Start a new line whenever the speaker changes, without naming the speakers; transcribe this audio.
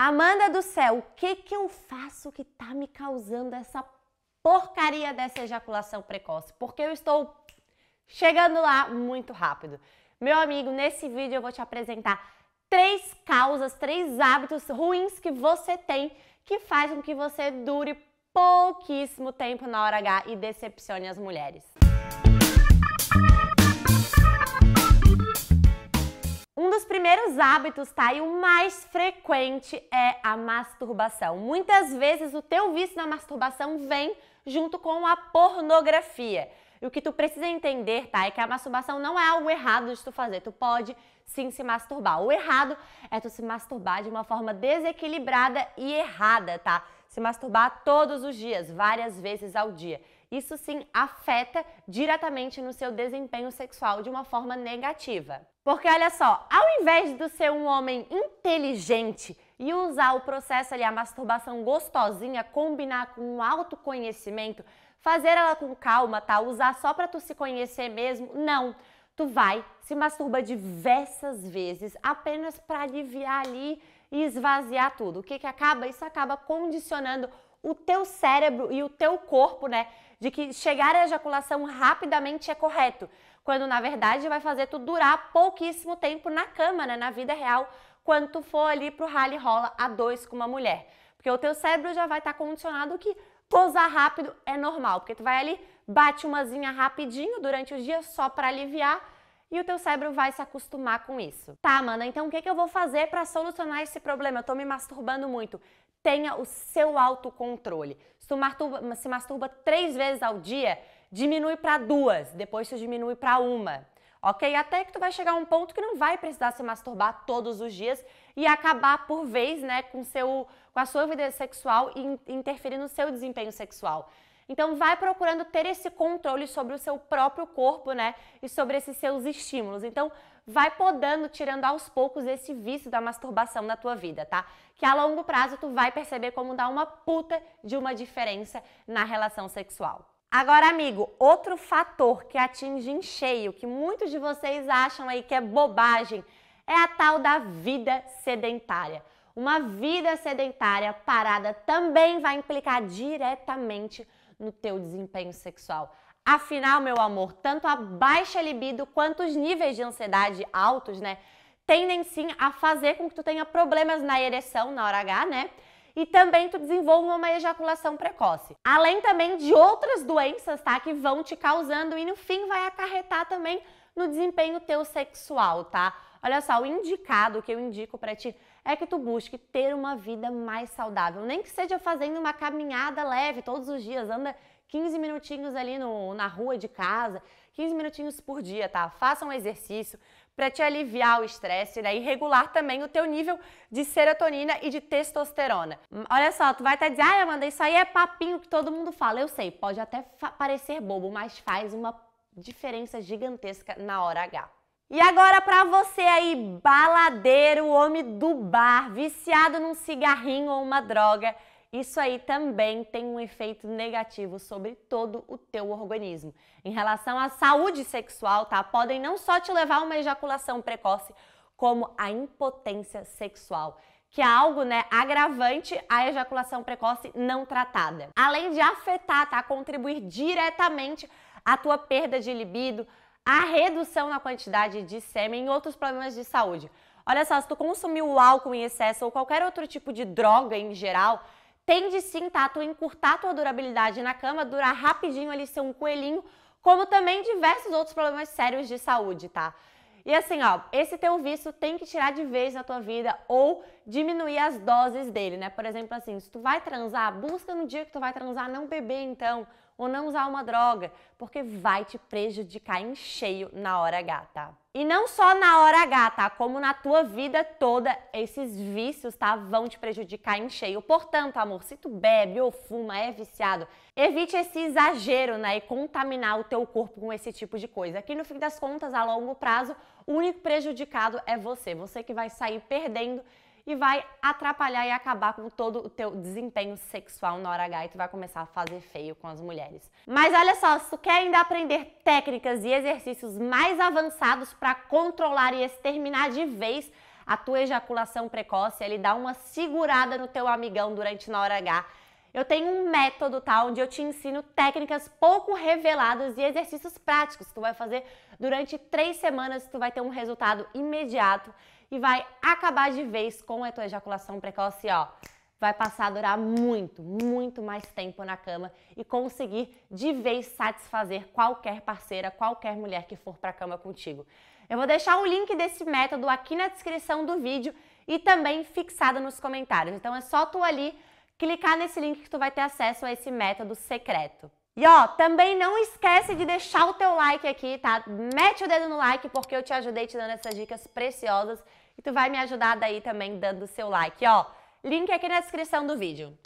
Amanda do céu, o que que eu faço que tá me causando essa porcaria dessa ejaculação precoce? Porque eu estou chegando lá muito rápido. Meu amigo, nesse vídeo eu vou te apresentar três causas, três hábitos ruins que você tem que faz com que você dure pouquíssimo tempo na hora H e decepcione as mulheres. primeiros hábitos, tá? E o mais frequente é a masturbação. Muitas vezes o teu vício na masturbação vem junto com a pornografia. E o que tu precisa entender, tá? É que a masturbação não é algo errado de tu fazer. Tu pode sim se masturbar. O errado é tu se masturbar de uma forma desequilibrada e errada, tá? se masturbar todos os dias, várias vezes ao dia. Isso sim afeta diretamente no seu desempenho sexual de uma forma negativa. Porque olha só, ao invés de ser um homem inteligente e usar o processo ali, a masturbação gostosinha, combinar com um autoconhecimento, fazer ela com calma, tá? Usar só para tu se conhecer mesmo, não. Tu vai, se masturba diversas vezes apenas para aliviar ali e esvaziar tudo. O que, que acaba? Isso acaba condicionando o teu cérebro e o teu corpo, né? De que chegar à ejaculação rapidamente é correto, quando na verdade vai fazer tu durar pouquíssimo tempo na cama, né? Na vida real, quando tu for ali pro rally rola a dois com uma mulher. Porque o teu cérebro já vai estar tá condicionado que gozar rápido é normal, porque tu vai ali, bate zinha rapidinho durante o dia só para aliviar e o teu cérebro vai se acostumar com isso. Tá, mana, então o que, que eu vou fazer para solucionar esse problema? Eu tô me masturbando muito. Tenha o seu autocontrole. Se tu masturba, se masturba três vezes ao dia, diminui para duas, depois tu diminui para uma. Ok? Até que tu vai chegar a um ponto que não vai precisar se masturbar todos os dias e acabar por vez, né, com seu com a sua vida sexual e interferir no seu desempenho sexual. Então vai procurando ter esse controle sobre o seu próprio corpo, né? E sobre esses seus estímulos. Então vai podando, tirando aos poucos esse vício da masturbação na tua vida, tá? Que a longo prazo tu vai perceber como dá uma puta de uma diferença na relação sexual. Agora, amigo, outro fator que atinge em cheio, que muitos de vocês acham aí que é bobagem, é a tal da vida sedentária. Uma vida sedentária parada também vai implicar diretamente no teu desempenho sexual. Afinal, meu amor, tanto a baixa libido quanto os níveis de ansiedade altos, né, tendem sim a fazer com que tu tenha problemas na ereção na hora H, né? E também tu desenvolva uma ejaculação precoce. Além também de outras doenças, tá, que vão te causando e no fim vai acarretar também no desempenho teu sexual, tá? Olha só, o indicado que eu indico para ti é que tu busque ter uma vida mais saudável. Nem que seja fazendo uma caminhada leve todos os dias, anda 15 minutinhos ali no, na rua de casa, 15 minutinhos por dia, tá? Faça um exercício para te aliviar o estresse, né? E regular também o teu nível de serotonina e de testosterona. Hum, olha só, tu vai estar dizendo, ah, Amanda, isso aí é papinho que todo mundo fala. Eu sei, pode até parecer bobo, mas faz uma diferença gigantesca na hora H. E agora para você aí, baladeiro, homem do bar, viciado num cigarrinho ou uma droga, isso aí também tem um efeito negativo sobre todo o teu organismo. Em relação à saúde sexual, tá? Podem não só te levar a uma ejaculação precoce, como a impotência sexual que é algo né, agravante à ejaculação precoce não tratada. Além de afetar, tá, contribuir diretamente à tua perda de libido, a redução na quantidade de sêmen e outros problemas de saúde. Olha só, se tu consumiu álcool em excesso ou qualquer outro tipo de droga em geral, tende sim tá, tu encurtar tua durabilidade na cama, durar rapidinho ali ser um coelhinho, como também diversos outros problemas sérios de saúde, tá? E assim, ó, esse teu vício tem que tirar de vez da tua vida ou diminuir as doses dele, né? Por exemplo, assim, se tu vai transar, busca no dia que tu vai transar não beber então, ou não usar uma droga, porque vai te prejudicar em cheio na hora H, tá? E não só na hora H, tá? Como na tua vida toda, esses vícios, tá? Vão te prejudicar em cheio. Portanto, amor, se tu bebe ou fuma, é viciado, evite esse exagero, né? E contaminar o teu corpo com esse tipo de coisa. Que no fim das contas, a longo prazo, o único prejudicado é você. Você que vai sair perdendo e vai atrapalhar e acabar com todo o teu desempenho sexual na hora H e tu vai começar a fazer feio com as mulheres. Mas olha só, se tu quer ainda aprender técnicas e exercícios mais avançados para controlar e exterminar de vez a tua ejaculação precoce, ele dá uma segurada no teu amigão durante na hora H. Eu tenho um método, tá? Onde eu te ensino técnicas pouco reveladas e exercícios práticos. que Tu vai fazer durante três semanas, tu vai ter um resultado imediato e vai acabar de vez com a tua ejaculação precoce, ó. Vai passar a durar muito, muito mais tempo na cama e conseguir de vez satisfazer qualquer parceira, qualquer mulher que for para a cama contigo. Eu vou deixar o link desse método aqui na descrição do vídeo e também fixado nos comentários. Então é só tu ali clicar nesse link que tu vai ter acesso a esse método secreto. E ó, também não esquece de deixar o teu like aqui, tá? Mete o dedo no like porque eu te ajudei te dando essas dicas preciosas e tu vai me ajudar daí também dando o seu like, ó. Link aqui na descrição do vídeo.